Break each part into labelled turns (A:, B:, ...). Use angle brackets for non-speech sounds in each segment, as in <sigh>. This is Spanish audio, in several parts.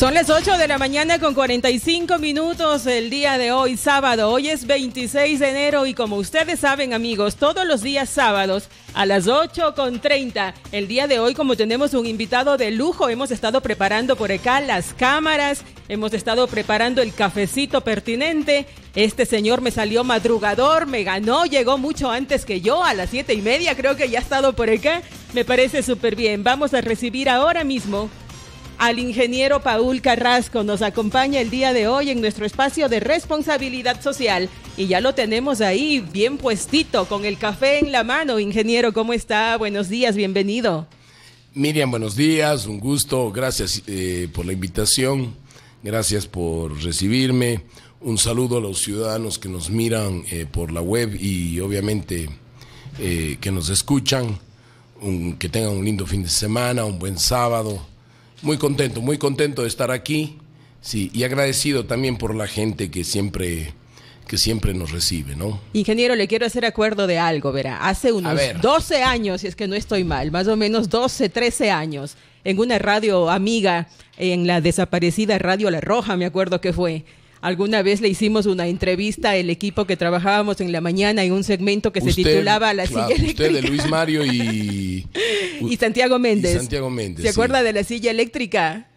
A: Son las 8 de la mañana con 45 minutos el día de hoy, sábado. Hoy es 26 de enero y como ustedes saben amigos, todos los días sábados a las 8 con 30, el día de hoy como tenemos un invitado de lujo, hemos estado preparando por acá las cámaras, hemos estado preparando el cafecito pertinente. Este señor me salió madrugador, me ganó, llegó mucho antes que yo, a las 7 y media creo que ya ha estado por acá. Me parece súper bien. Vamos a recibir ahora mismo al ingeniero Paul Carrasco. Nos acompaña el día de hoy en nuestro espacio de responsabilidad social y ya lo tenemos ahí bien puestito con el café en la mano. Ingeniero, ¿cómo está? Buenos días, bienvenido.
B: Miriam, buenos días, un gusto, gracias eh, por la invitación, gracias por recibirme, un saludo a los ciudadanos que nos miran eh, por la web y obviamente eh, que nos escuchan, que tengan un lindo fin de semana, un buen sábado, muy contento, muy contento de estar aquí. Sí, y agradecido también por la gente que siempre que siempre nos recibe, ¿no?
A: Ingeniero, le quiero hacer acuerdo de algo, verá. Hace unos 12 años, si es que no estoy mal, más o menos 12, 13 años, en una radio amiga, en la desaparecida Radio La Roja, me acuerdo que fue, Alguna vez le hicimos una entrevista el equipo que trabajábamos en la mañana en un segmento que se titulaba La silla eléctrica. Usted de Luis
B: Mario y <laughs> y
A: Santiago Méndez. Santiago Méndez. ¿Se acuerda de la silla eléctrica?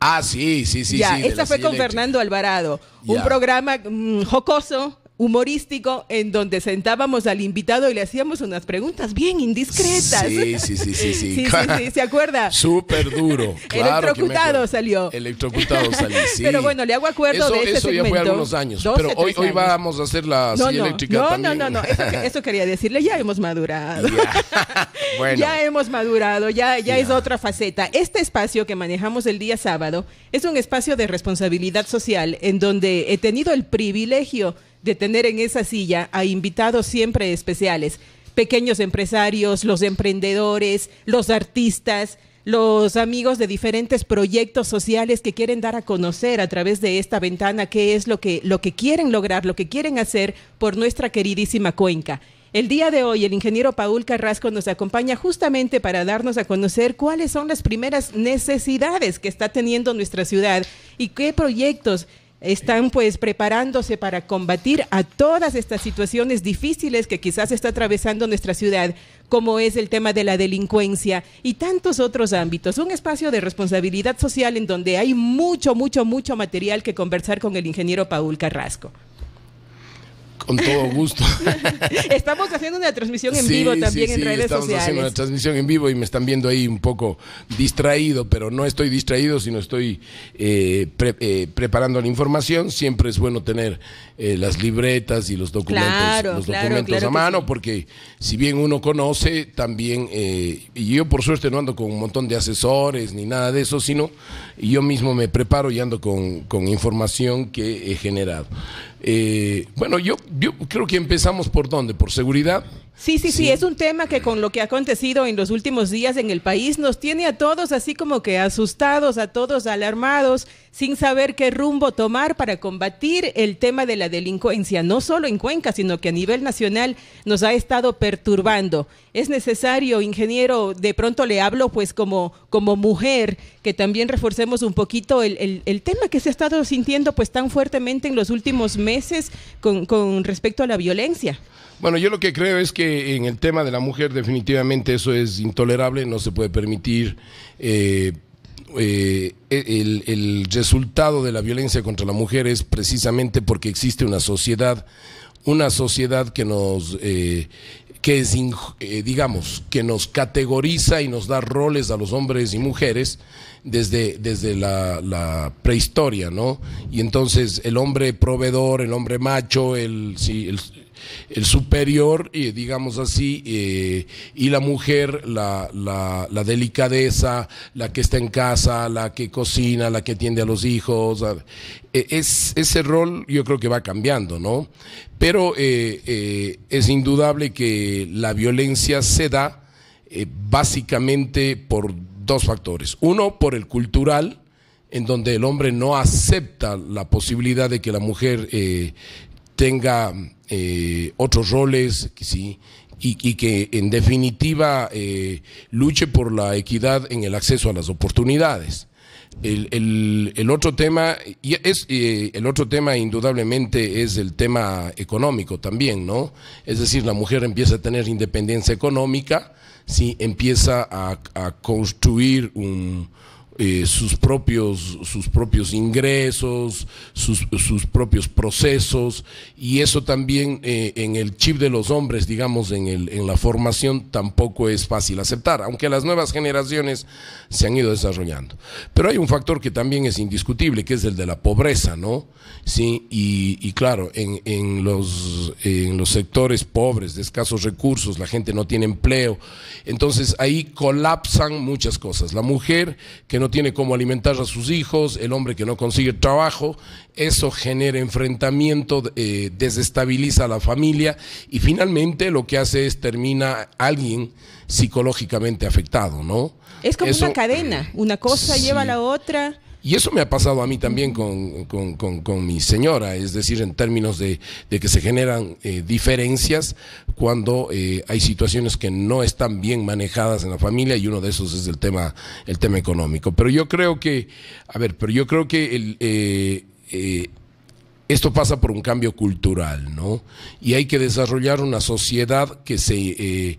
B: Ah, sí, sí, sí. Ya, sí, esta fue con Fernando
A: Alvarado. Un programa mm, jocoso humorístico en donde sentábamos al invitado y le hacíamos unas preguntas bien indiscretas. Sí,
B: sí, sí, sí, sí. <laughs> sí, sí, ¿se acuerda? Súper duro. <laughs> electrocutado salió. Electrocutado salió, <laughs> sí. Pero bueno,
A: le hago acuerdo de ese Eso ya fue algunos años, pero hoy, hoy vamos
B: a hacer la no, no, eléctrica no, No, no, no, eso,
A: quería decirle, ya hemos madurado. Ya, hemos madurado, ya, ya es otra faceta. Este espacio que manejamos el día sábado es un espacio de responsabilidad social en donde he tenido el privilegio de tener en esa silla a invitados siempre especiales, pequeños empresarios, los emprendedores, los artistas, los amigos de diferentes proyectos sociales que quieren dar a conocer a través de esta ventana qué es lo que, lo que quieren lograr, lo que quieren hacer por nuestra queridísima cuenca. El día de hoy el ingeniero Paul Carrasco nos acompaña justamente para darnos a conocer cuáles son las primeras necesidades que está teniendo nuestra ciudad y qué proyectos están pues preparándose para combatir a todas estas situaciones difíciles que quizás está atravesando nuestra ciudad, como es el tema de la delincuencia y tantos otros ámbitos. Un espacio de responsabilidad social en donde hay mucho, mucho, mucho material que conversar con el ingeniero Paul Carrasco.
B: Con todo gusto.
A: <laughs> estamos haciendo una transmisión en vivo también en redes estamos sociales. Estamos haciendo una
B: transmisión en vivo y me están viendo ahí un poco distraído, pero no estoy distraído, sino estoy eh, eh, preparando la información. Siempre es bueno tener eh, las libretas y los documentos, a mano, porque si bien uno conoce, también, y yo por suerte no ando con un montón de asesores ni nada de eso, sino yo mismo me preparo y ando con, con información que he generado. Eh, bueno, yo, yo creo que empezamos por dónde, por seguridad.
A: Sí, sí, sí, es un tema que con lo que ha acontecido en los últimos días en el país nos tiene a todos así como que asustados, a todos alarmados, sin saber qué rumbo tomar para combatir el tema de la delincuencia, no solo en Cuenca, sino que a nivel nacional nos ha estado perturbando. Es necesario, ingeniero, de pronto le hablo pues como, como mujer, que también reforcemos un poquito el, tema que se ha estado sintiendo pues tan fuertemente en los últimos meses con respecto a la violencia.
B: Bueno, yo lo que creo es que en el tema de la mujer definitivamente eso es intolerable, no se puede permitir eh, eh, el, resultado de la violencia contra la mujer es precisamente porque existe una sociedad, una sociedad que nos... Eh, que es, digamos, que nos categoriza y nos da roles a los hombres y mujeres desde, desde la, prehistoria, ¿no? Y entonces el hombre proveedor, el hombre macho, el el superior, y eh, digamos así, eh, y la mujer, la, delicadeza, la que está en casa, la que cocina, la que atiende a los hijos. E, es, ese rol yo creo que va cambiando, ¿no? Pero eh, es indudable que la violencia se da básicamente por dos factores. Uno, por el cultural, en donde el hombre no acepta la posibilidad de que la mujer tenga eh, otros roles, ¿sí? Y, que en definitiva eh, luche por la equidad en el acceso a las oportunidades. El, otro tema y es eh, el otro tema indudablemente es el tema económico también, ¿no? Es decir, la mujer empieza a tener independencia económica, si empieza a construir un, eh, sus, propios, sus propios ingresos, sus, sus propios procesos, y eso también eh, en el chip de los hombres, digamos, en, el, en la formación tampoco es fácil aceptar, aunque las nuevas generaciones se han ido desarrollando. Pero hay un factor que también es indiscutible, que es el de la pobreza, ¿no? Sí, y, claro, en, en, los, en los sectores pobres, de escasos recursos, la gente no tiene empleo, entonces ahí colapsan muchas cosas. La mujer que no tiene cómo alimentar a sus hijos, el hombre que no consigue trabajo, eso genera enfrentamiento, eh, desestabiliza a la familia y finalmente lo que hace es termina alguien psicológicamente afectado, ¿no? Es como una cadena, una
A: cosa lleva a la otra.
B: Y eso me ha pasado a mí también con, mi señora, es decir, en términos de, que se generan eh, diferencias cuando eh, hay situaciones que no están bien manejadas en la familia y uno de esos es el tema, el tema económico. Pero yo creo que, a ver, pero yo creo que el, eh, esto pasa por un cambio cultural, ¿no? Y hay que desarrollar una sociedad que sea eh,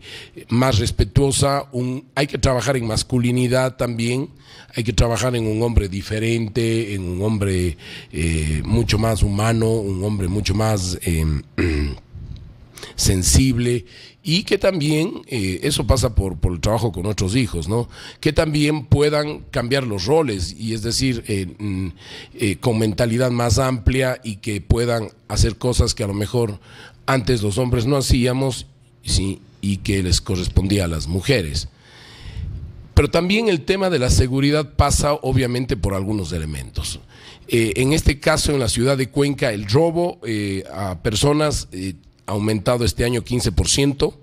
B: más respetuosa, hay que trabajar en masculinidad también, hay que trabajar en un hombre diferente, en un hombre eh, mucho más humano, un hombre mucho más em, <clears throat> sensible y que también, eh, eso pasa por, el trabajo con otros hijos, ¿no? Que también puedan cambiar los roles y es decir, eh, mm, eh, con mentalidad más amplia y que puedan hacer cosas que a lo mejor antes los hombres no hacíamos y que les correspondía a las mujeres. Pero también el tema de la seguridad pasa obviamente por algunos elementos. en este caso, en la ciudad de Cuenca, el robo a personas aumentado este año 15%,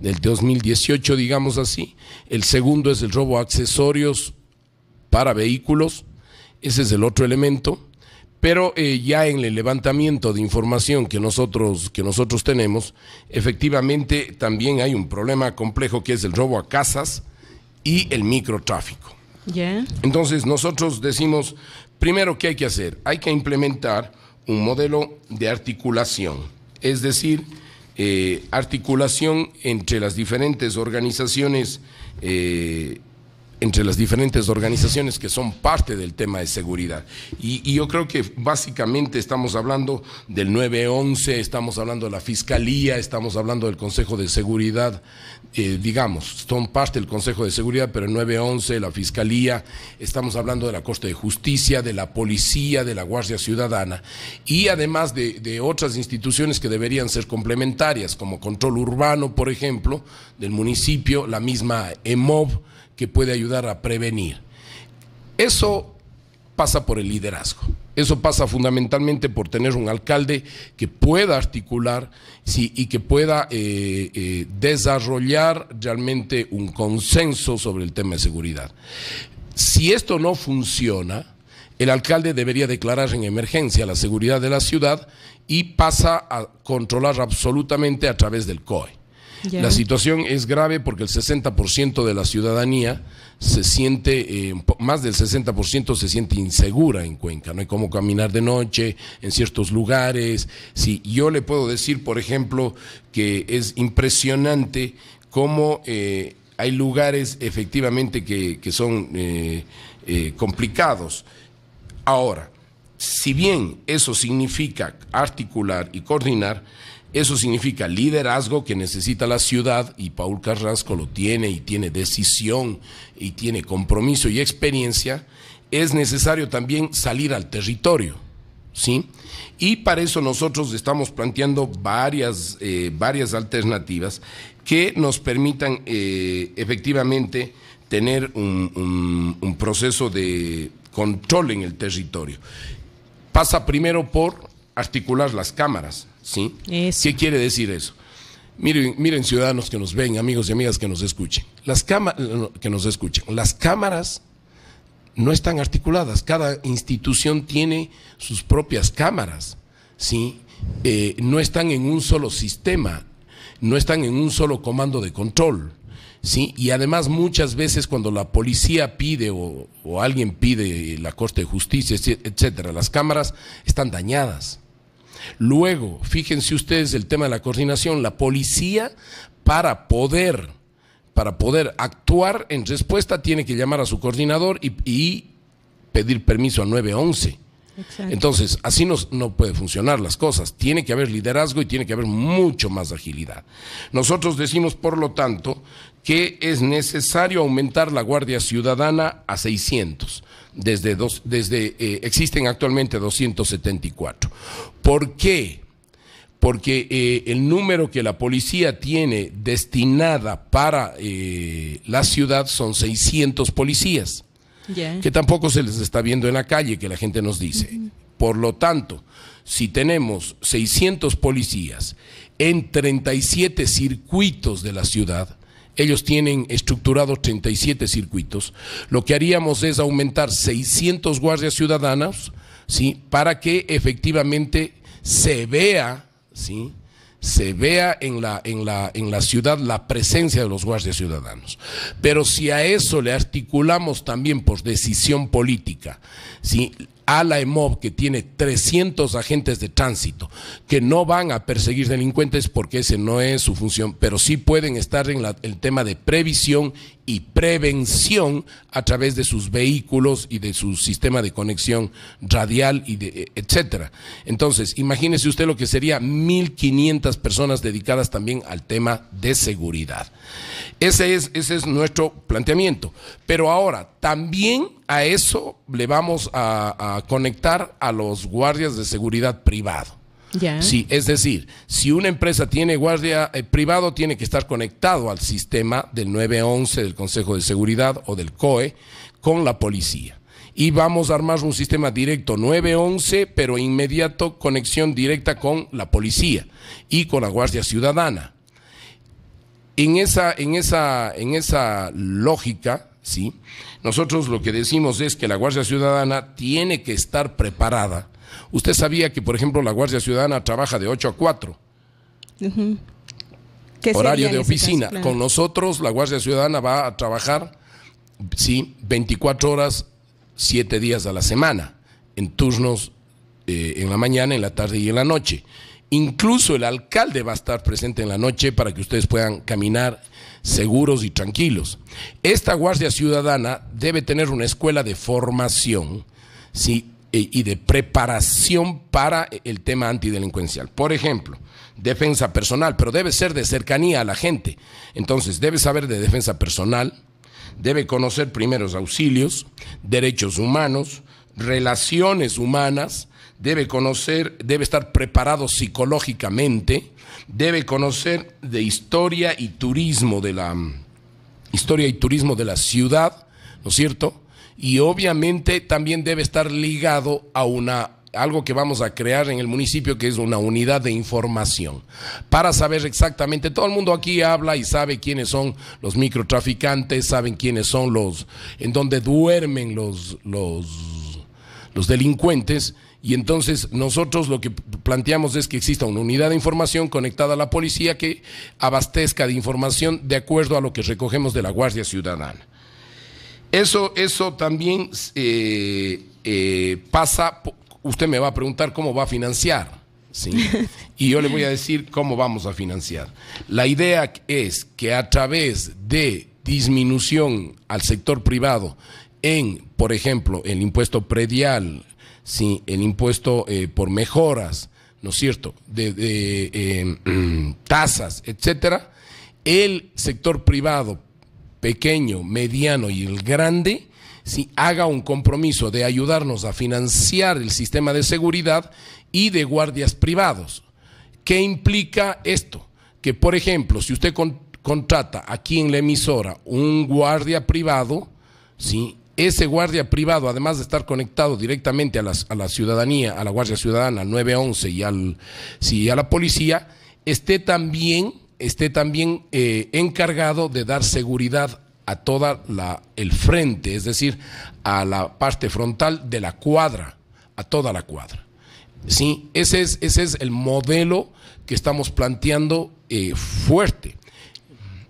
B: del 2018 digamos así. El segundo es el robo a accesorios para vehículos, ese es el otro elemento. Pero eh, ya en el levantamiento de información que nosotros, que nosotros tenemos, efectivamente también hay un problema complejo que es el robo a casas y el microtráfico. Entonces nosotros decimos, primero, ¿qué hay que hacer? Hay que implementar un modelo de articulación es decir, eh, articulación entre las diferentes organizaciones eh, entre las diferentes organizaciones que son parte del tema de seguridad. Y, yo creo que básicamente estamos hablando del 911, estamos hablando de la Fiscalía, estamos hablando del Consejo de Seguridad, eh, digamos, son parte del Consejo de Seguridad, pero el 911, la Fiscalía, estamos hablando de la Corte de Justicia, de la Policía, de la Guardia Ciudadana, y además de, de otras instituciones que deberían ser complementarias, como Control Urbano, por ejemplo, del municipio, la misma EMOV, que puede ayudar a prevenir. Eso pasa por el liderazgo. Eso pasa fundamentalmente por tener un alcalde que pueda articular sí, y que pueda eh, eh, desarrollar realmente un consenso sobre el tema de seguridad. Si esto no funciona, el alcalde debería declarar en emergencia la seguridad de la ciudad y pasa a controlar absolutamente a través del COE. La situación es grave porque el 60% de la ciudadanía se siente, eh, más del 60% se siente insegura en Cuenca, no hay cómo caminar de noche en ciertos lugares. Si yo le puedo decir, por ejemplo, que es impresionante cómo eh, hay lugares efectivamente que, son eh, complicados. Ahora, si bien eso significa articular y coordinar, eso significa liderazgo que necesita la ciudad y Paul Carrasco lo tiene y tiene decisión y tiene compromiso y experiencia. Es necesario también salir al territorio. ¿Sí? Y para eso nosotros estamos planteando varias, eh, varias alternativas que nos permitan eh, efectivamente tener un proceso de control en el territorio. Pasa primero por articular las cámaras, ¿sí? ¿Qué quiere decir eso? Miren, miren, ciudadanos que nos ven, amigos y amigas que nos escuchen. Las que nos escuchen. Las cámaras no están articuladas. Cada institución tiene sus propias cámaras, ¿sí? Eh, no están en un solo sistema, no están en un solo comando de control. ¿sí? Y además muchas veces cuando la policía pide o, o alguien pide la Corte de Justicia, etcétera, las cámaras están dañadas. Luego, fíjense ustedes el tema de la coordinación, la policía para poder, para poder actuar en respuesta tiene que llamar a su coordinador y, pedir permiso a 911. Entonces, así no, no puede funcionar las cosas. Tiene que haber liderazgo y tiene que haber mucho más agilidad. Nosotros decimos, por lo tanto, que es necesario aumentar la Guardia Ciudadana a 600. Desde, dos, desde eh, existen actualmente 274. ¿Por qué? Porque eh, el número que la policía tiene destinada para eh, la ciudad son 600 policías, que tampoco se les está viendo en la calle, que la gente nos dice. Por lo tanto, si tenemos 600 policías en 37 circuitos de la ciudad, ellos tienen estructurados 37 circuitos. Lo que haríamos es aumentar 600 guardias ciudadanas, ¿sí? Para que efectivamente se vea, ¿sí? se vea en la, en, la, en la ciudad la presencia de los guardias ciudadanos. Pero si a eso le articulamos también por decisión política, ¿sí? a la EMOB, que tiene 300 agentes de tránsito, que no van a perseguir delincuentes porque ese no es su función, pero sí pueden estar en el tema de previsión y prevención a través de sus vehículos y de su sistema de conexión radial y de e, etcétera. Entonces, imagínese usted lo que sería 1500 personas dedicadas también al tema de seguridad. Ese es ese es nuestro planteamiento, pero ahora también a eso le vamos a, conectar a los guardias de seguridad privado. Sí, es decir, si una empresa tiene guardia privada eh, privado, tiene que estar conectado al sistema del 911 del Consejo de Seguridad o del COE con la policía. Y vamos a armar un sistema directo 911, pero inmediato conexión directa con la policía y con la Guardia Ciudadana. En esa, en esa, en esa lógica, ¿sí? Nosotros lo que decimos es que la Guardia Ciudadana tiene que estar preparada. Usted sabía que, por ejemplo, la Guardia Ciudadana trabaja de 8 a 4.
A: Horario de oficina. Con
B: nosotros la Guardia Ciudadana va a trabajar, sí, 24 horas, 7 días a la semana, en turnos eh, en la mañana, en la tarde y en la noche. Incluso el alcalde va a estar presente en la noche para que ustedes puedan caminar seguros y tranquilos. Esta Guardia Ciudadana debe tener una escuela de formación e, y de preparación para el tema antidelincuencial. Por ejemplo, defensa personal, pero debe ser de cercanía a la gente. Entonces, debe saber de defensa personal, debe conocer primeros auxilios, derechos humanos, relaciones humanas, debe conocer, debe estar preparado psicológicamente, debe conocer de historia y turismo de la mm, historia y turismo de la ciudad, ¿no es cierto? Y obviamente también debe estar ligado a una algo que vamos a crear en el municipio que es una unidad de información para saber exactamente, todo el mundo aquí habla y sabe quiénes son los microtraficantes, saben quiénes son los, en dónde duermen los, los, los delincuentes, y entonces nosotros lo que planteamos es que exista una unidad de información conectada a la policía que abastezca de información de acuerdo a lo que recogemos de la Guardia Ciudadana. Eso, eso también eh, eh, pasa, usted me va a preguntar cómo va a financiar. <laughs> Y yo le voy a decir cómo vamos a financiar. La idea es que a través de disminución al sector privado en, por ejemplo, el impuesto predial, si el impuesto eh, por mejoras, ¿no es cierto?, de, em, <clears throat> tasas, etcétera, el sector privado pequeño, mediano y el grande, si haga un compromiso de ayudarnos a financiar el sistema de seguridad y de guardias privados. ¿Qué implica esto? Que, por ejemplo, si usted contrata aquí en la emisora un guardia privado, ¿sí? Ese guardia privado, además de estar conectado directamente a, la ciudadanía, a la Guardia Ciudadana, 911 y al, a la policía, esté también, esté también eh, encargado de dar seguridad a toda la, el frente, es decir, a la parte frontal de la cuadra, a toda la cuadra. ¿Sí? Ese, es, ese es el modelo que estamos planteando eh, fuerte.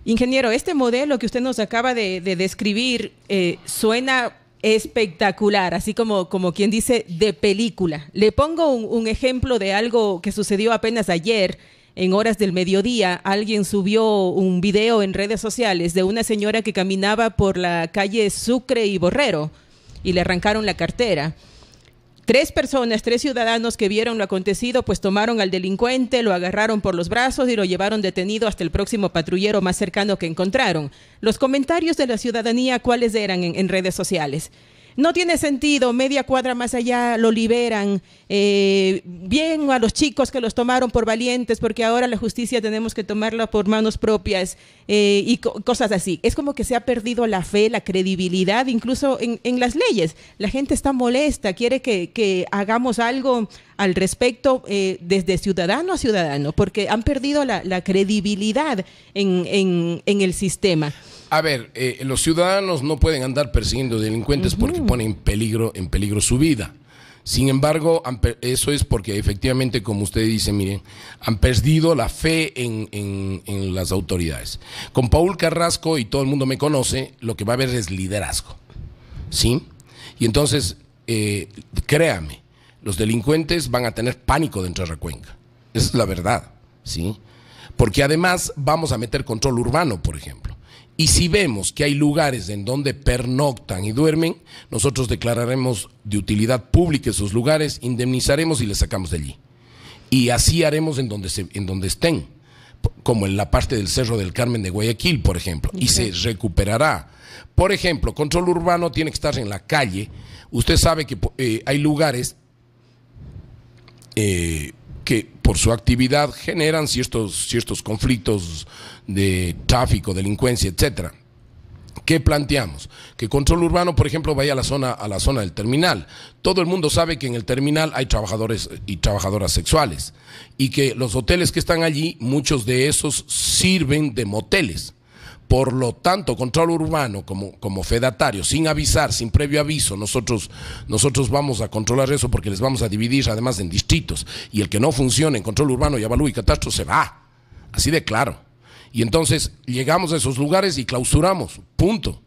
B: Ingeniero, este modelo que usted nos acaba de, describir eh, suena
A: espectacular, así como, como quien dice de película. Le pongo un, un, ejemplo de algo que sucedió apenas ayer. En horas del mediodía, alguien subió un video en redes sociales de una señora que caminaba por la calle Sucre y Borrero y le arrancaron la cartera. Tres personas, tres ciudadanos que vieron lo acontecido, pues tomaron al delincuente, lo agarraron por los brazos y lo llevaron detenido hasta el próximo patrullero más cercano que encontraron. Los comentarios de la ciudadanía, ¿cuáles eran en, redes sociales? No tiene sentido, media cuadra más allá lo liberan. Eh, bien a los chicos que los tomaron por valientes, porque ahora la justicia tenemos que tomarla por manos propias eh, y cosas así. Es como que se ha perdido la fe, la credibilidad, incluso en, las leyes. La gente está molesta, quiere que, hagamos algo al respecto eh, desde ciudadano a ciudadano, porque han perdido la, credibilidad en, en el sistema.
B: A ver, eh, los ciudadanos no pueden andar persiguiendo delincuentes porque ponen en peligro, en peligro su vida. Sin embargo, eso es porque efectivamente, como usted dice, miren, han perdido la fe en, las autoridades. Con Paul Carrasco, y todo el mundo me conoce, lo que va a haber es liderazgo. ¿Sí? Y entonces, eh, créame, los delincuentes van a tener pánico dentro de cuenca, Esa es la verdad. ¿Sí? Porque además vamos a meter control urbano, por ejemplo. Y si vemos que hay lugares en donde pernoctan y duermen, nosotros declararemos de utilidad pública esos lugares, indemnizaremos y les sacamos de allí. Y así haremos en donde, en donde estén, como en la parte del Cerro del Carmen de Guayaquil, por ejemplo, y se recuperará. Por ejemplo, control urbano tiene que estar en la calle. Usted sabe que eh, hay lugares eh, que por su actividad generan ciertos, ciertos conflictos de tráfico, delincuencia, etcétera. ¿Qué planteamos? Que control urbano, por ejemplo, vaya a la zona, a la zona del terminal. Todo el mundo sabe que en el terminal hay trabajadores y trabajadoras sexuales y que los hoteles que están allí, muchos de esos sirven de moteles. Por lo tanto, control urbano como, como fedatario, sin avisar, sin previo aviso, nosotros, nosotros vamos a controlar eso porque les vamos a dividir además en distritos. Y el que no funcione en control urbano, y avalúo y catastro se va. Así de claro. Y entonces llegamos a esos lugares y clausuramos, punto.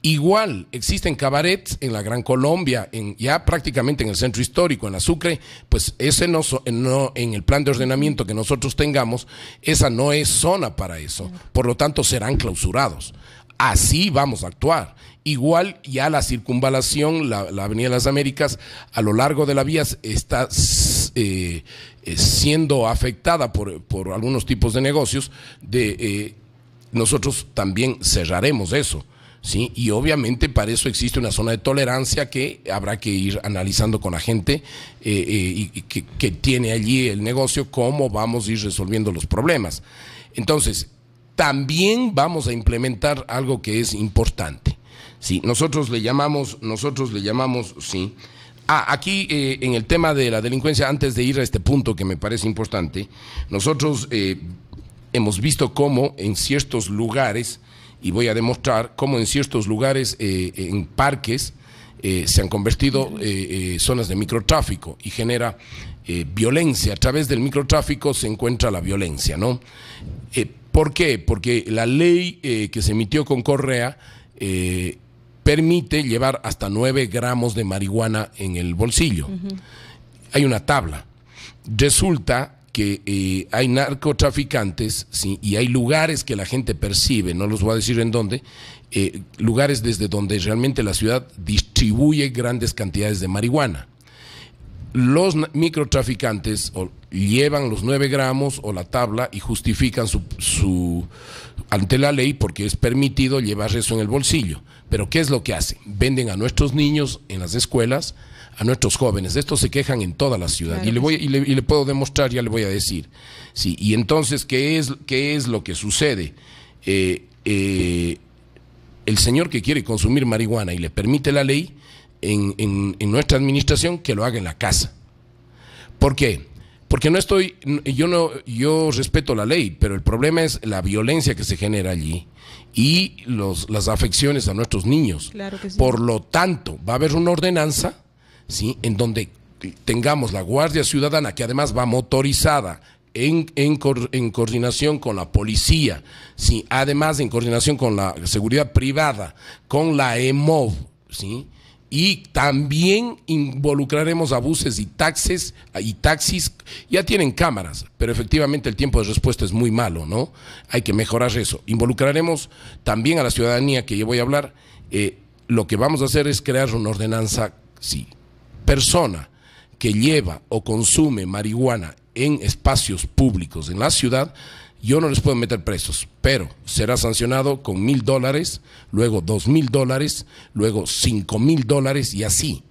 B: Igual existen cabarets en la Gran Colombia, en, ya prácticamente en el centro histórico, en la Sucre, pues ese no, no, en el plan de ordenamiento que nosotros tengamos, esa no es zona para eso. Por lo tanto, serán clausurados. Así vamos a actuar. Igual ya la circunvalación, la, Avenida de las Américas, a lo largo de la vía está eh, eh, siendo afectada por, algunos tipos de negocios, de, eh, nosotros también cerraremos eso. ¿sí? Y obviamente para eso existe una zona de tolerancia que habrá que ir analizando con la gente eh, que, tiene allí el negocio, cómo vamos a ir resolviendo los problemas. Entonces, también vamos a implementar algo que es importante. Sí, nosotros le llamamos, nosotros le llamamos, sí, Ah, aquí eh, en el tema de la delincuencia, antes de ir a este punto que me parece importante, nosotros eh, hemos visto cómo en ciertos lugares, y voy a demostrar cómo en ciertos lugares, eh, en parques, se han convertido zonas de microtráfico y genera violencia. A través del microtráfico se encuentra la violencia, ¿no? ¿Por qué? Porque la ley que se emitió con Correa permite llevar hasta 9 gramos de marihuana en el bolsillo. Hay una tabla. Resulta que eh, hay narcotraficantes y hay lugares que la gente percibe, no los voy a decir en dónde, eh, lugares desde donde realmente la ciudad distribuye grandes cantidades de marihuana. Los microtraficantes llevan los 9 gramos o la tabla y justifican su ante la ley porque es permitido llevar eso en el bolsillo. Pero ¿qué es lo que hacen? Venden a nuestros niños en las escuelas, a nuestros jóvenes. De esto se quejan en toda la ciudad. Y, le voy, y, le, puedo demostrar, ya le voy a decir. Sí, y entonces, ¿qué es, qué es lo que sucede? Eh, eh, el señor que quiere consumir marihuana y le permite la ley en, en nuestra administración que lo haga en la casa. ¿Por qué? Porque no estoy, yo no, yo respeto la ley, pero el problema es la violencia que se genera allí y los, las afecciones a nuestros niños. Por lo tanto, va a haber una ordenanza, ¿sí? En donde tengamos la Guardia Ciudadana, que además va motorizada, en, en, coordinación con la policía, ¿sí? además en coordinación con la seguridad privada, con la EMOV, ¿sí? y también involucraremos a buses y taxis, y taxis, ya tienen cámaras, pero efectivamente el tiempo de respuesta es muy malo, ¿no? Hay que mejorar eso. Involucraremos también a la ciudadanía que yo voy a hablar, eh, lo que vamos a hacer es crear una ordenanza, sí, persona que lleva o consume marihuana en espacios públicos en la ciudad, yo no les puedo meter presos, pero será sancionado con mil dólares, luego dos mil dólares, luego cinco mil dólares y así,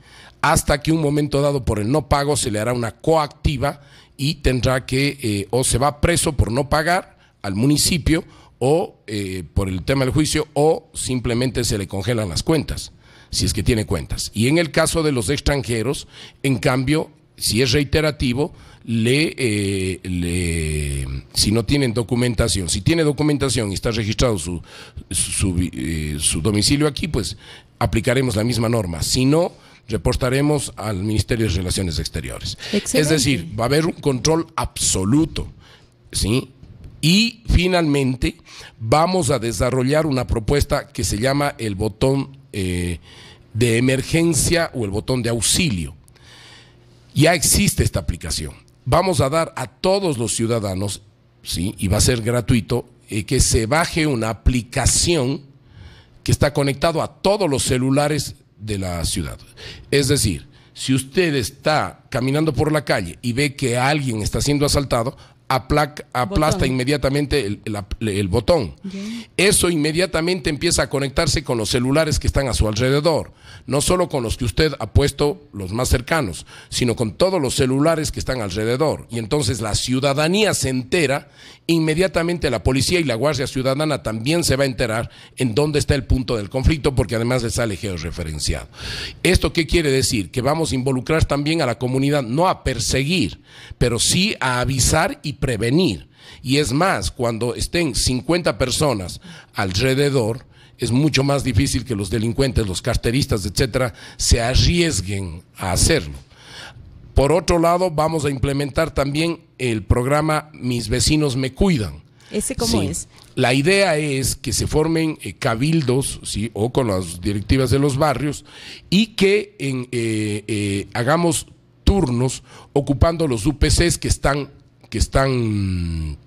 B: hasta que un momento dado por el no pago se le hará una coactiva y tendrá que eh, o se va preso por no pagar al municipio o eh, por el tema del juicio o simplemente se le congelan las cuentas, si es que tiene cuentas. Y en el caso de los extranjeros, en cambio, si es reiterativo, eh, le, si no tienen documentación, si tiene documentación y está registrado su, eh, su, domicilio aquí, pues aplicaremos la misma norma. Si no, reportaremos al Ministerio de Relaciones Exteriores. Es decir, va a haber un control absoluto, ¿sí? Y finalmente vamos a desarrollar una propuesta que se llama el botón eh, de emergencia o el botón de auxilio. Ya existe esta aplicación vamos a dar a todos los ciudadanos, ¿sí? y va a ser gratuito, eh, que se baje una aplicación que está conectado a todos los celulares de la ciudad. Es decir, si usted está caminando por la calle y ve que alguien está siendo asaltado, aplasta inmediatamente el, botón. Eso inmediatamente empieza a conectarse con los celulares que están a su alrededor, no solo con los que usted ha puesto los más cercanos, sino con todos los celulares que están alrededor. Y entonces la ciudadanía se entera, inmediatamente la policía y la Guardia Ciudadana también se va a enterar en dónde está el punto del conflicto, porque además le sale georreferenciado. ¿Esto qué quiere decir? Que vamos a involucrar también a la comunidad, no a perseguir, pero sí a avisar y prevenir. Y es más, cuando estén 50 personas alrededor, es mucho más difícil que los delincuentes, los carteristas, etcétera, se arriesguen a hacerlo. Por otro lado, vamos a implementar también el programa Mis vecinos me cuidan.
A: ¿Ese cómo es?
B: La idea es que se formen eh, cabildos ¿sí? o con las directivas de los barrios y que eh, eh, hagamos turnos ocupando los UPCs que están que están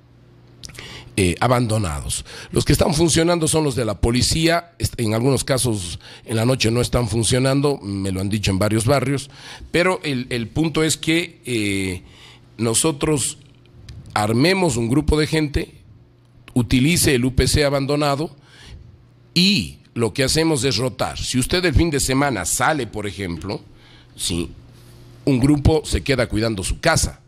B: eh, abandonados. Los que están funcionando son los de la policía, en algunos casos en la noche no están funcionando, me lo han dicho en varios barrios, pero el, punto es que eh, nosotros armemos un grupo de gente, utilice el UPC abandonado y lo que hacemos es rotar. Si usted el fin de semana sale, por ejemplo, un grupo se queda cuidando su casa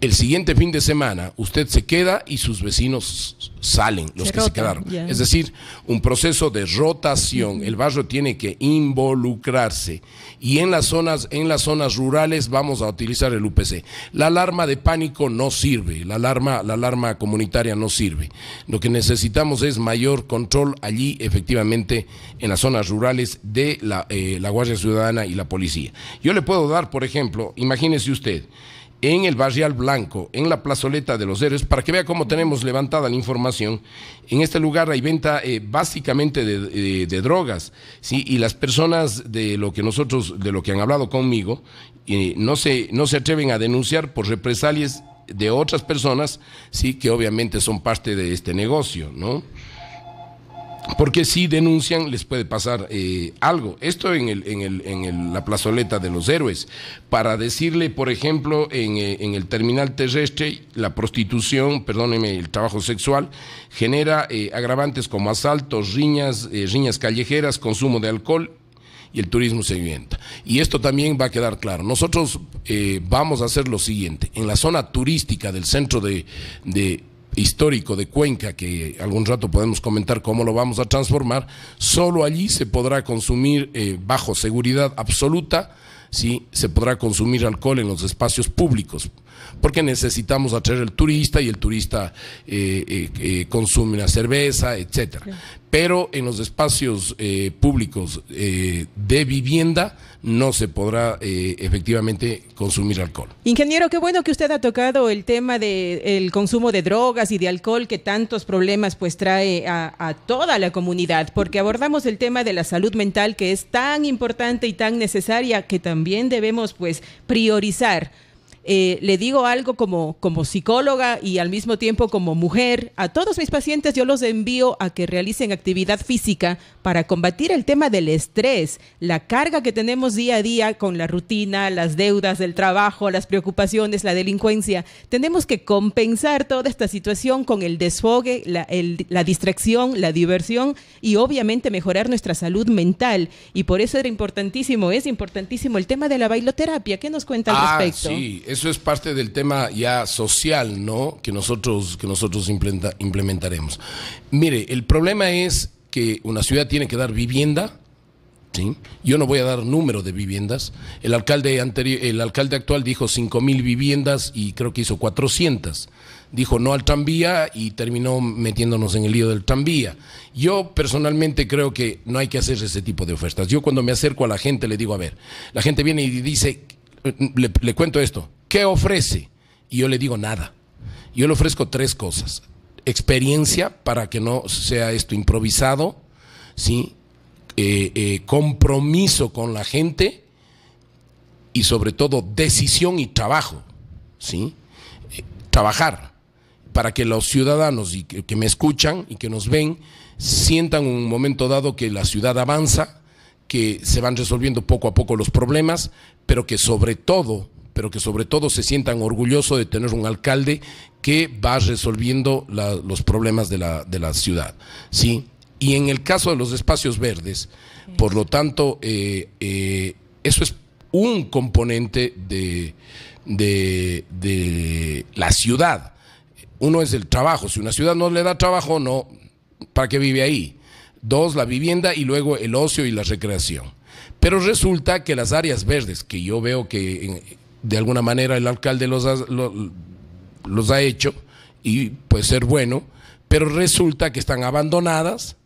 B: el siguiente fin de semana usted se queda y sus vecinos salen, los que se quedaron. Es decir, un proceso de rotación. El barrio tiene que involucrarse. Y en las zonas, en las zonas rurales vamos a utilizar el UPC. La alarma de pánico no sirve, la alarma, la alarma comunitaria no sirve. Lo que necesitamos es mayor control allí, efectivamente, en las zonas rurales de la, eh, la Guardia Ciudadana y la policía. Yo le puedo dar, por ejemplo, imagínese usted en el Barrial Blanco, en la plazoleta de los héroes, para que vea cómo tenemos levantada la información. En este lugar hay venta eh, básicamente de, drogas, ¿sí? y las personas de lo que nosotros, de lo que han hablado conmigo, eh, no, se, no se atreven a denunciar por represalias de otras personas, sí, que obviamente son parte de este negocio, ¿no? porque si denuncian les puede pasar eh, algo. Esto en, el, en, la plazoleta de los héroes, para decirle, por ejemplo, en, eh, el terminal terrestre, la prostitución, perdónenme, el trabajo sexual, genera eh, agravantes como asaltos, riñas, riñas callejeras, consumo de alcohol y el turismo se vienta. Y esto también va a quedar claro. Nosotros vamos a hacer lo siguiente. En la zona turística del centro de, histórico de Cuenca, que algún rato podemos comentar cómo lo vamos a transformar, solo allí se podrá consumir eh, bajo seguridad absoluta, ¿sí? se podrá consumir alcohol en los espacios públicos porque necesitamos atraer al turista y el turista eh, eh, eh, consume una cerveza, etcétera. Pero en los espacios públicos de vivienda no se podrá efectivamente consumir alcohol.
A: Ingeniero, qué bueno que usted ha tocado el tema del consumo de drogas y de alcohol que tantos problemas pues trae a, a toda la comunidad, porque abordamos el tema de la salud mental que es tan importante y tan necesaria que también debemos pues priorizar eh, le digo algo como, como psicóloga y al mismo tiempo como mujer, a todos mis pacientes yo los envío a que realicen actividad física para combatir el tema del estrés, la carga que tenemos día a día con la rutina, las deudas, del trabajo, las preocupaciones, la delincuencia. Tenemos que compensar toda esta situación con el desfogue, la, distracción, la diversión y obviamente mejorar nuestra salud mental. Y por eso era importantísimo, es importantísimo el tema de la bailoterapia. ¿Qué nos cuenta al ah, respecto? Sí,
B: eso es parte del tema ya social, ¿no? Que nosotros, que nosotros implementaremos. Mire, el problema es que una ciudad tiene que dar vivienda, ¿sí? Yo no voy a dar número de viviendas. El alcalde, anterior, el alcalde actual dijo mil viviendas y creo que hizo 400 dijo no al tranvía y terminó metiéndonos en el lío del tranvía. Yo personalmente creo que no hay que hacer ese tipo de ofertas. Yo cuando me acerco a la gente le digo, a ver, la gente viene y dice, eh, le cuento esto, ¿Qué ofrece? Y yo le digo nada. Yo le ofrezco tres cosas. Experiencia para que no sea esto improvisado, ¿sí? Eh, eh, compromiso con la gente y sobre todo decisión y trabajo, ¿sí? Eh, trabajar para que los ciudadanos y que, me escuchan y que nos ven sientan un momento dado que la ciudad avanza, que se van resolviendo poco a poco los problemas, pero que sobre todo pero que sobre todo se sientan orgullosos de tener un alcalde que va resolviendo los problemas de la, ciudad. ¿sí? Y en el caso de los espacios verdes, por lo tanto, eh, eh, eso es un componente de, la ciudad. Uno es el trabajo. Si una ciudad no le da trabajo, no, ¿para qué vive ahí? Dos, la vivienda y luego el ocio y la recreación. Pero resulta que las áreas verdes, que yo veo que de alguna manera el alcalde los ha, ha hecho y puede ser bueno, pero resulta que están abandonadas,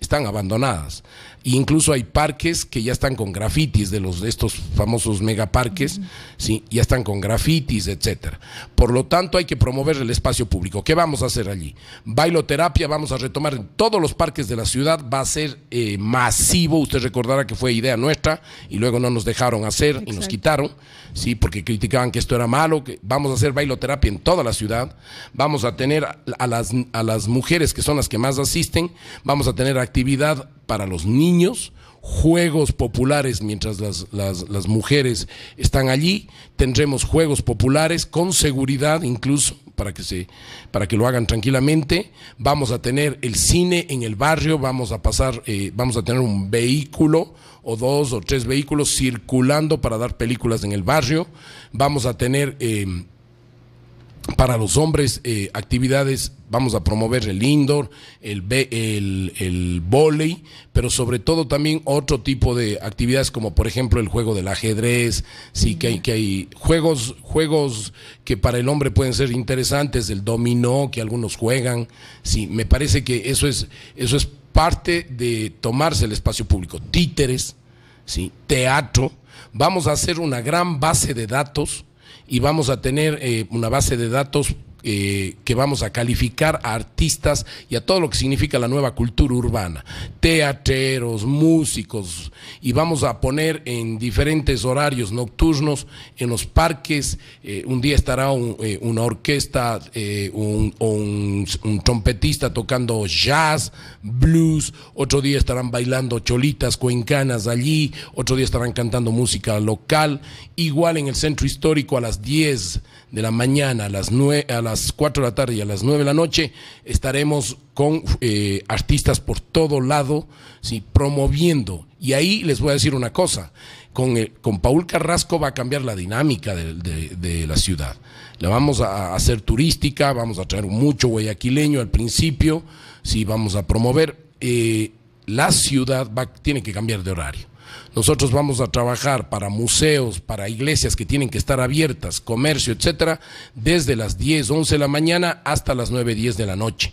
B: están abandonadas incluso hay parques que ya están con grafitis de los de estos famosos megaparques, ¿sí? ya están con grafitis, etcétera. Por lo tanto, hay que promover el espacio público. ¿Qué vamos a hacer allí? Bailoterapia vamos a retomar en todos los parques de la ciudad, va a ser eh, masivo, usted recordará que fue idea nuestra y luego no nos dejaron hacer y nos quitaron, sí, porque criticaban que esto era malo, que vamos a hacer bailoterapia en toda la ciudad, vamos a tener a las, a las mujeres que son las que más asisten, vamos a tener actividad para los niños niños, juegos populares mientras las, las, mujeres están allí. Tendremos juegos populares con seguridad incluso para que, se, para que lo hagan tranquilamente. Vamos a tener el cine en el barrio, vamos a pasar, eh, vamos a tener un vehículo o dos o tres vehículos circulando para dar películas en el barrio. Vamos a tener... Eh, para los hombres eh, actividades, vamos a promover el indoor, el, el, el pero sobre todo también otro tipo de actividades como por ejemplo el juego del ajedrez, sí que hay, que hay juegos, juegos que para el hombre pueden ser interesantes, el dominó que algunos juegan, sí, me parece que eso es, eso es parte de tomarse el espacio público, títeres, sí, teatro, vamos a hacer una gran base de datos, y vamos a tener eh, una base de datos eh, que vamos a calificar a artistas y a todo lo que significa la nueva cultura urbana, teateros músicos, y vamos a poner en diferentes horarios nocturnos, en los parques, eh, un día estará eh, una orquesta un, trompetista tocando jazz, blues, otro día estarán bailando cholitas cuencanas allí, otro día estarán cantando música local, igual en el centro histórico a las 10 de la mañana, a las 9, a las las 4 de la tarde y a las 9 de la noche estaremos con eh, artistas por todo lado, ¿sí? promoviendo. Y ahí les voy a decir una cosa, con, con Paul Carrasco va a cambiar la dinámica de, la ciudad. La vamos a hacer turística, vamos a traer mucho guayaquileño al principio, si vamos a promover. Eh, la ciudad va, tiene que cambiar de horario nosotros vamos a trabajar para museos, para iglesias que tienen que estar abiertas, comercio, etcétera, desde las 10, 11 de la mañana hasta las 9, 10 de la noche,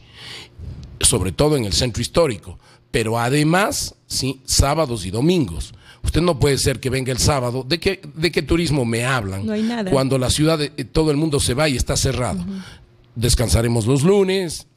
B: sobre todo en el centro histórico, pero además, sí, sábados y domingos. Usted no puede ser que venga el sábado. ¿De qué, turismo me hablan? No
A: hay nada. Cuando
B: la ciudad, eh, todo el mundo se va y está cerrado descansaremos los lunes,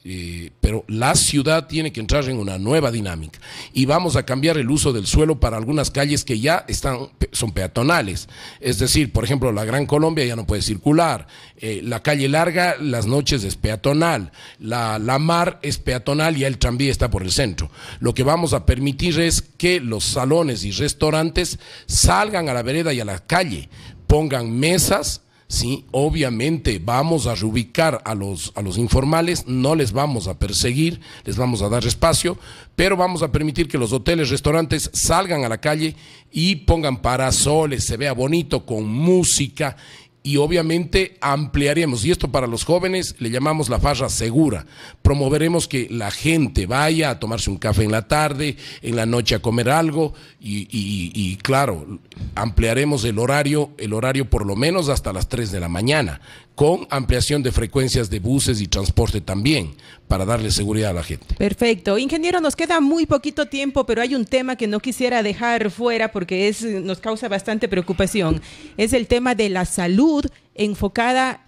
B: pero la ciudad tiene que entrar en una nueva dinámica y vamos a cambiar el uso del suelo para algunas calles que ya están, son peatonales. Es decir, por ejemplo, la Gran Colombia ya no puede circular, eh, la calle larga las noches es peatonal, la, la mar es peatonal y el tranvía está por el centro. Lo que vamos a permitir es que los salones y restaurantes salgan a la vereda y a la calle, pongan mesas Sí, obviamente vamos a reubicar a los, a los informales, no les vamos a perseguir, les vamos a dar espacio, pero vamos a permitir que los hoteles, restaurantes salgan a la calle y pongan parasoles, se vea bonito con música y obviamente ampliaremos, y esto para los jóvenes le llamamos la farra segura, promoveremos que la gente vaya a tomarse un café en la tarde, en la noche a comer algo, y, claro, ampliaremos el horario, el horario por lo menos hasta las 3 de la mañana, con ampliación de frecuencias de buses y transporte también, para darle seguridad a la gente.
A: Perfecto. Ingeniero, nos queda muy poquito tiempo, pero hay un tema que no quisiera dejar fuera porque es, nos causa bastante preocupación, es el tema de la salud enfocada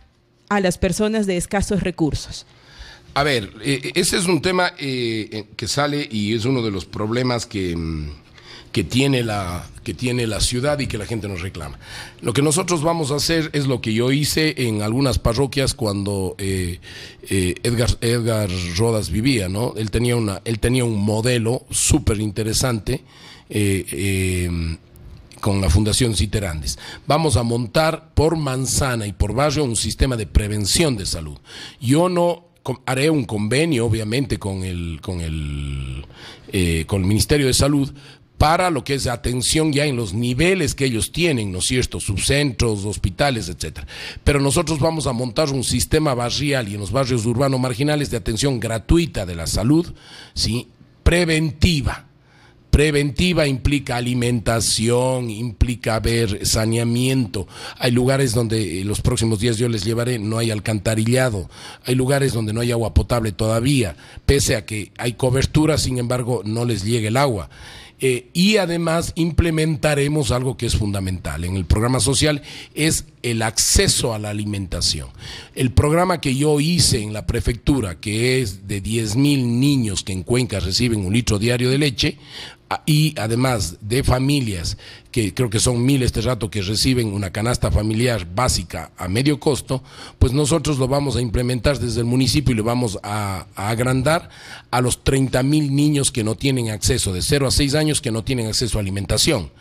A: a las personas de escasos recursos?
B: A ver, eh, ese es un tema eh, eh, que sale y es uno de los problemas que, mm, que, tiene la, que tiene la ciudad y que la gente nos reclama. Lo que nosotros vamos a hacer es lo que yo hice en algunas parroquias cuando Edgar, Rodas vivía, ¿no? Él tenía, una, él tenía un modelo súper interesante con la Fundación Citerandes. Vamos a montar por manzana y por barrio un sistema de prevención de salud. Yo no haré un convenio, obviamente, con el, con el, eh, con el Ministerio de Salud para lo que es atención ya en los niveles que ellos tienen, ¿no es cierto? Subcentros, hospitales, etcétera. Pero nosotros vamos a montar un sistema barrial y en los barrios urbanos marginales de atención gratuita de la salud, ¿sí? Preventiva Preventiva implica alimentación, implica haber saneamiento. Hay lugares donde eh, los próximos días yo les llevaré, no hay alcantarillado. Hay lugares donde no hay agua potable todavía, pese a que hay cobertura, sin embargo, no les llega el agua. Eh, y además implementaremos algo que es fundamental en el programa social, es el acceso a la alimentación. El programa que yo hice en la prefectura, que es de 10 mil niños que en Cuenca reciben un litro diario de leche, y además de familias, que creo que son mil este rato que reciben una canasta familiar básica a medio costo, pues nosotros lo vamos a implementar desde el municipio y lo vamos a, agrandar a los 30 mil niños que no tienen acceso, de 0 a 6 años que no tienen acceso a alimentación.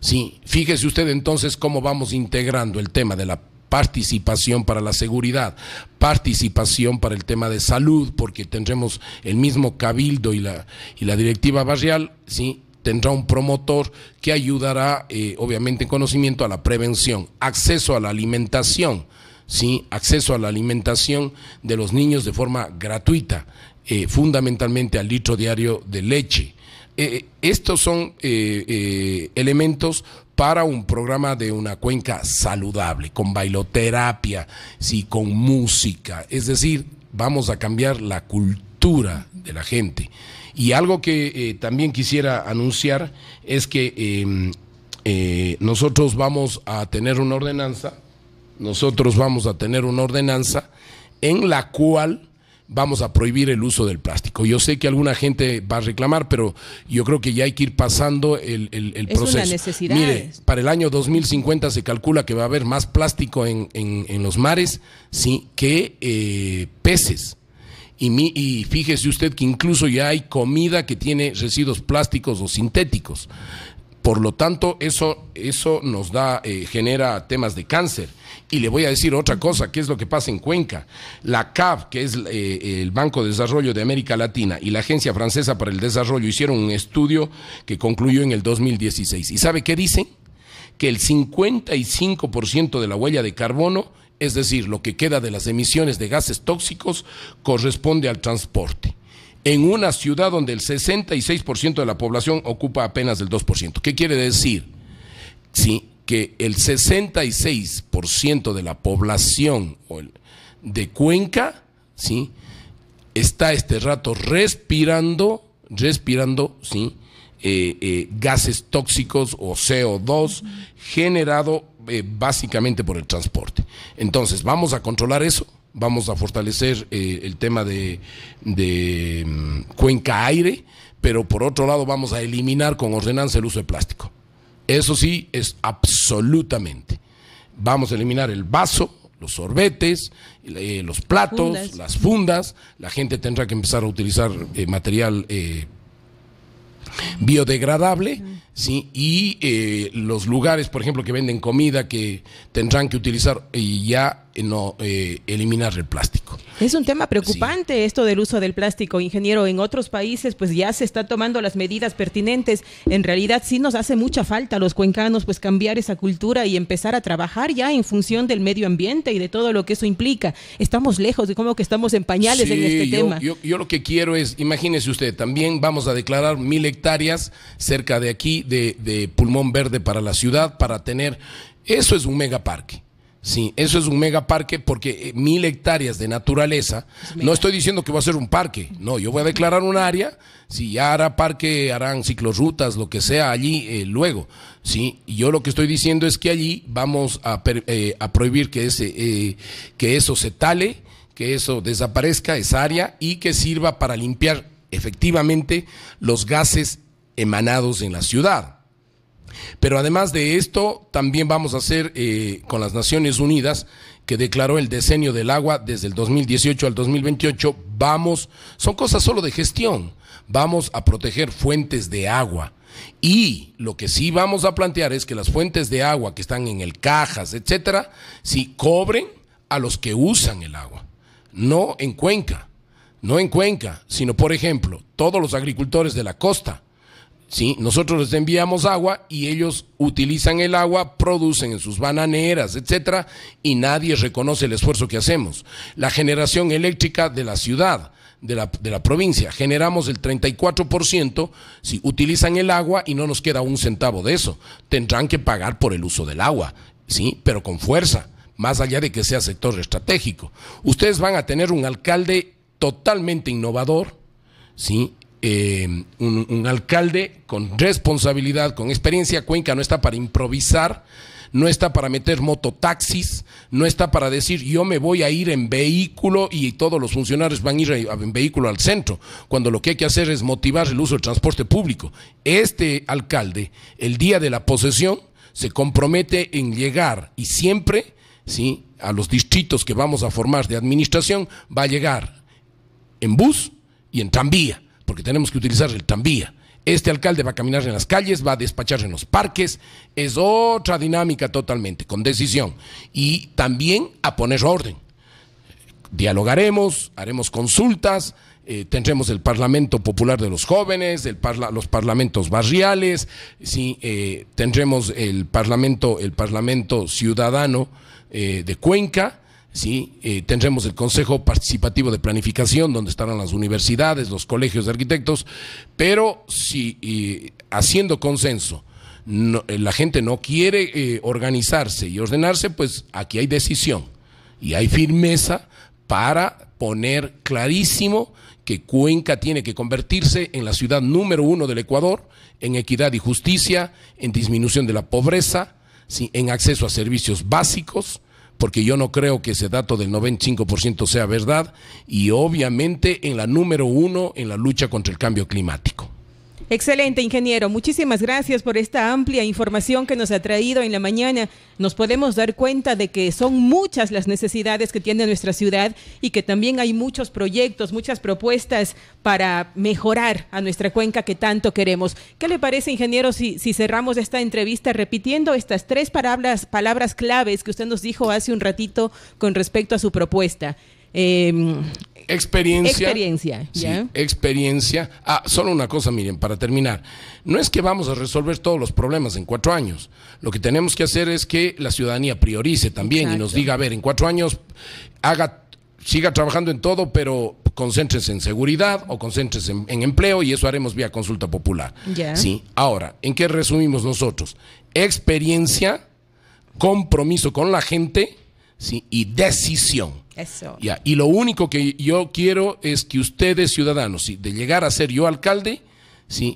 B: Sí, fíjese usted entonces cómo vamos integrando el tema de la participación para la seguridad, participación para el tema de salud, porque tendremos el mismo cabildo y la, y la directiva barrial, ¿sí? tendrá un promotor que ayudará, eh, obviamente, en conocimiento a la prevención, acceso a la alimentación, ¿sí? acceso a la alimentación de los niños de forma gratuita, eh, fundamentalmente al litro diario de leche. Eh, estos son elementos para un programa de una cuenca saludable, con bailoterapia, con música. Es decir, vamos a cambiar la cultura de la gente. Y algo que eh, también quisiera anunciar es que em, eh, nosotros vamos a tener una ordenanza, nosotros vamos a tener una ordenanza en la cual vamos a prohibir el uso del plástico. Yo sé que alguna gente va a reclamar, pero yo creo que ya hay que ir pasando el, proceso. Mire, para el año 2050 se calcula que va a haber más plástico en, los mares sí, que eh, peces. Y, fíjese usted que incluso ya hay comida que tiene residuos plásticos o sintéticos. Por lo tanto, eso, eso nos da, eh, genera temas de cáncer. Y le voy a decir otra cosa, ¿qué es lo que pasa en Cuenca. La CAF, que es eh, el Banco de Desarrollo de América Latina, y la Agencia Francesa para el Desarrollo hicieron un estudio que concluyó en el 2016. ¿Y sabe qué dicen? Que el 55% de la huella de carbono, es decir, lo que queda de las emisiones de gases tóxicos, corresponde al transporte en una ciudad donde el 66% de la población ocupa apenas el 2%. ¿Qué quiere decir? Sí que el 66% de la población de Cuenca, ¿sí? Está este rato respirando, respirando, ¿sí? Eh, eh, gases tóxicos o CO2 generado eh, básicamente por el transporte. Entonces, vamos a controlar eso, vamos a fortalecer el tema de, de mm, cuenca aire, pero por otro lado vamos a eliminar con ordenanza el uso de plástico. Eso sí, es absolutamente. Vamos a eliminar el vaso, los sorbetes, eh, los platos, las fundas. La gente tendrá que empezar a utilizar eh, material eh, biodegradable. ¿sí? Y eh, los lugares, por ejemplo, que venden comida, que tendrán que utilizar y ya eh, no eh, eliminar el plástico.
A: Es un tema preocupante esto del uso del plástico, ingeniero. En otros países, pues ya se están tomando las medidas pertinentes. En realidad, sí nos hace mucha falta a los cuencanos, pues cambiar esa cultura y empezar a trabajar ya en función del medio ambiente y de todo lo que eso implica. Estamos lejos, de como que estamos en pañales en este tema. Yo,
B: yo lo que quiero es, imagínese usted, también vamos a declarar mil hectáreas cerca de aquí de, pulmón verde para la ciudad, para tener... Eso es un megaparque. Sí, eso es un megaparque porque eh, mil hectáreas de naturaleza. no estoy diciendo que va a ser un parque, no, yo voy a declarar un área. Si ya hará parque, harán ciclorrutas, lo que sea allí eh, luego. Sí, yo lo que estoy diciendo es que allí vamos a, eh, prohibir que, ese, que eso se tale, que eso desaparezca, esa área, y que sirva para limpiar efectivamente los gases emanados en la ciudad. Pero además de esto, también vamos a hacer eh, con las Naciones Unidas, que declaró el decenio del agua desde el 2018 al 2028, vamos, son cosas solo de gestión, vamos a proteger fuentes de agua. Y lo que sí vamos a plantear es que las fuentes de agua que están en el cajas, etcétera, sí cobren a los que usan el agua, no en Cuenca, no en Cuenca, sino por ejemplo, todos los agricultores de la costa nosotros les enviamos agua y ellos utilizan el agua, producen en sus bananeras, etcétera, y nadie reconoce el esfuerzo que hacemos. La generación eléctrica de la ciudad, de la, provincia, generamos el 34%, si utilizan el agua y no nos queda un centavo de eso, tendrán que pagar por el uso del agua, ¿sí? Pero con fuerza, más allá de que sea sector estratégico. Ustedes van a tener un alcalde totalmente innovador, ¿sí? Eh, un, alcalde con responsabilidad, con experiencia. Cuenca no está para improvisar, no está para meter mototaxis, no está para decir yo me voy a ir en vehículo y todos los funcionarios van a ir en vehículo al centro, cuando lo que hay que hacer es motivar el uso del transporte público. Este alcalde, el día de la posesión, se compromete en llegar y siempre, ¿sí? a los distritos que vamos a formar de administración, va a llegar en bus y en tranvía porque tenemos que utilizar el tranvía. Este alcalde va a caminar en las calles, va a despacharse en los parques, es otra dinámica totalmente, con decisión. Y también a poner orden. Dialogaremos, haremos consultas, eh, tendremos el Parlamento Popular de los Jóvenes, los parlamentos barriales, sí, eh, tendremos el Parlamento, el Parlamento Ciudadano eh, de Cuenca, ¿sí? Eh, tendremos el Consejo Participativo de Planificación, donde estarán las universidades, los colegios de arquitectos, pero si haciendo consenso eh, la gente no quiere eh, organizarse y ordenarse, pues aquí hay decisión y hay firmeza para poner clarísimo que Cuenca tiene que convertirse en la ciudad número uno del Ecuador, en equidad y justicia, en disminución de la pobreza, en acceso a servicios básicos, porque yo no creo que ese dato del 95% sea verdad y obviamente en la número uno en la lucha contra el cambio climático.
A: Excelente, ingeniero. Muchísimas gracias por esta amplia información que nos ha traído en la mañana. Nos podemos dar cuenta de que son muchas las necesidades que tiene nuestra ciudad y que también hay muchos proyectos, muchas propuestas para mejorar a nuestra cuenca que tanto queremos. ¿Qué le parece, ingeniero, si, cerramos esta entrevista repitiendo estas tres palabras, palabras claves que usted nos dijo hace un ratito con respecto a su propuesta?
B: Em, experiencia. Experiencia. experiencia. Ah, solo una cosa, miren, para terminar. No es que vamos a resolver todos los problemas en cuatro años. Lo que tenemos que hacer es que la ciudadanía priorice también y nos diga, a ver, en cuatro años haga, siga trabajando en todo, pero concéntrese en seguridad o concéntrese en, empleo y eso haremos vía consulta popular. Sí. Ahora, ¿en qué resumimos nosotros? Experiencia, compromiso con la gente y decisión. Y lo único que yo quiero es que ustedes, ciudadanos, de llegar a ser yo alcalde,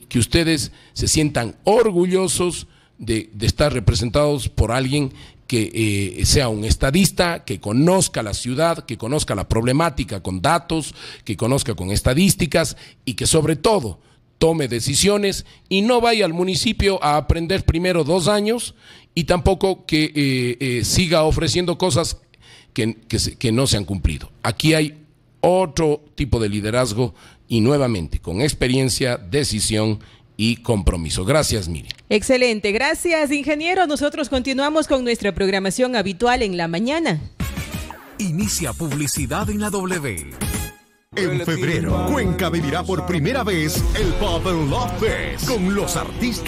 B: que ustedes se sientan orgullosos de, estar representados por alguien que eh, sea un estadista, que conozca la ciudad, que conozca la problemática con datos, que conozca con estadísticas y que sobre todo tome decisiones y no vaya al municipio a aprender primero dos años y tampoco que eh, eh, siga ofreciendo cosas que, que, no se han cumplido. Aquí hay otro tipo de liderazgo y nuevamente con experiencia, decisión y compromiso. Gracias, Miriam.
A: Excelente, gracias, ingeniero. Nosotros continuamos con nuestra programación habitual en la mañana.
B: Inicia publicidad en la W. En febrero, Cuenca vivirá por primera vez el
A: Pop Love Fest con los artistas.